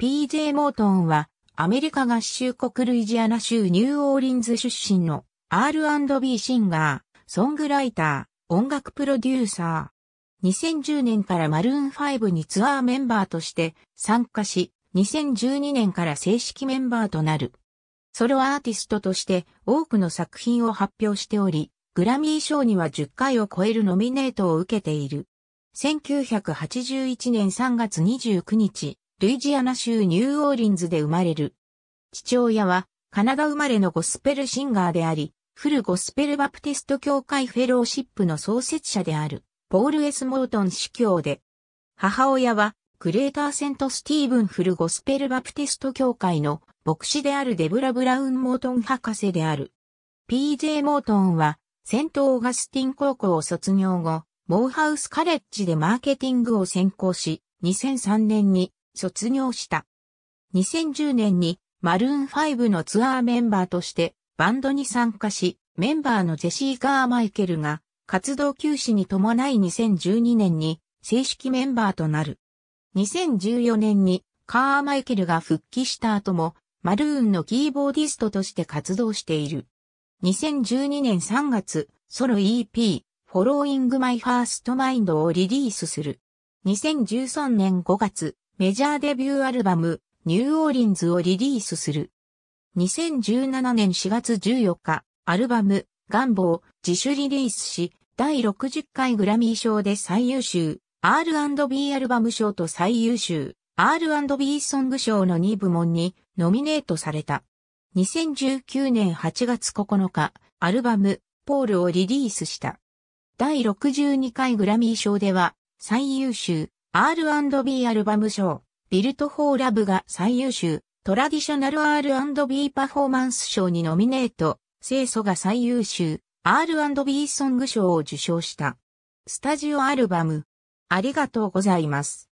PJ モートンは、アメリカ合衆国ルイジアナ州ニューオーリンズ出身の R&B シンガー、ソングライター、音楽プロデューサー。2010年からマルーン5にツアーメンバーとして参加し、2012年から正式メンバーとなる。ソロアーティストとして多くの作品を発表しており、グラミー賞には10回を超えるノミネートを受けている。1981年3月29日、ルイジアナ州ニューオーリンズで生まれる。父親はカナダ生まれのゴスペルシンガーであり、フルゴスペルバプテスト教会フェローシップの創設者である、ポール・エス・モートン司教で、母親は、クレーターセント・スティーブン・フルゴスペルバプテスト教会の牧師であるデブラ・ブラウン・モートン博士である。P.J. モートンは、セント・オーガスティン高校を卒業後、モーハウス・カレッジでマーケティングを専攻し、2003年に卒業した。2010年にマルーン5のツアーメンバーとしてバンドに参加し、メンバーのジェシー・カーマイケルが活動休止に伴い2012年に正式メンバーとなる。2014年にカーマイケルが復帰した後もマルーンのキーボーディストとして活動している。2012年3月、ソロ EP、フォローイングマイファーストマインドをリリースする。2013年5月、メジャーデビューアルバム、ニューオーリンズをリリースする。2017年4月14日、アルバム、ガンボを自主リリースし、第60回グラミー賞で最優秀、R&B アルバム賞と最優秀、R&B ソング賞の2部門にノミネートされた。2019年8月9日、アルバム、ポールをリリースした。第62回グラミー賞では、最優秀、R&B アルバム賞、ビルト・フォー・ラブが最優秀、トラディショナル R&B パフォーマンス賞にノミネート、清楚が最優秀、R&B ソング賞を受賞した。スタジオアルバム。ありがとうございます。